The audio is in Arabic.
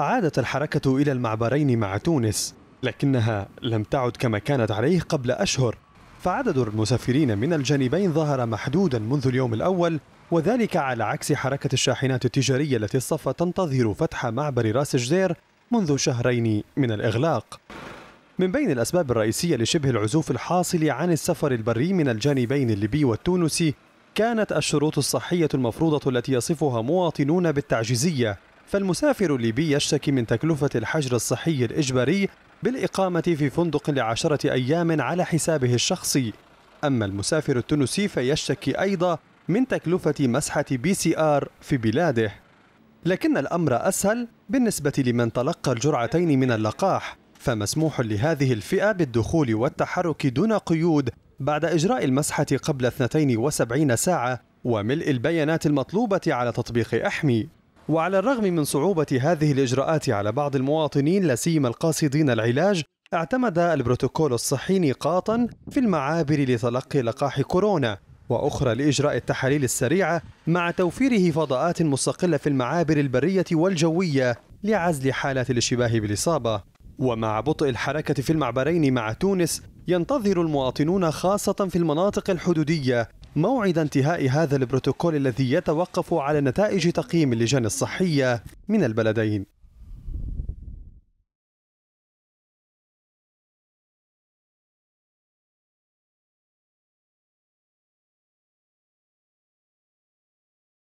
عادت الحركة إلى المعبرين مع تونس لكنها لم تعد كما كانت عليه قبل أشهر فعدد المسافرين من الجانبين ظهر محدودا منذ اليوم الأول وذلك على عكس حركة الشاحنات التجارية التي الصفة تنتظر فتح معبر راس جزير منذ شهرين من الإغلاق من بين الأسباب الرئيسية لشبه العزوف الحاصل عن السفر البري من الجانبين الليبي والتونسي كانت الشروط الصحية المفروضة التي يصفها مواطنون بالتعجيزية فالمسافر الليبي يشتكي من تكلفة الحجر الصحي الإجباري بالإقامة في فندق لعشرة أيام على حسابه الشخصي أما المسافر التونسي فيشتكي أيضا من تكلفة مسحة بي سي آر في بلاده لكن الأمر أسهل بالنسبة لمن تلقى الجرعتين من اللقاح فمسموح لهذه الفئة بالدخول والتحرك دون قيود بعد إجراء المسحة قبل 72 ساعة وملء البيانات المطلوبة على تطبيق أحمي وعلى الرغم من صعوبة هذه الإجراءات على بعض المواطنين لا سيما القاصدين العلاج اعتمد البروتوكول الصحي نقاطا في المعابر لتلقي لقاح كورونا وأخرى لإجراء التحاليل السريعة مع توفيره فضاءات مستقلة في المعابر البرية والجوية لعزل حالات الاشتباه بالإصابة ومع بطء الحركة في المعبرين مع تونس ينتظر المواطنون خاصة في المناطق الحدودية موعد انتهاء هذا البروتوكول الذي يتوقف على نتائج تقييم اللجان الصحية من البلدين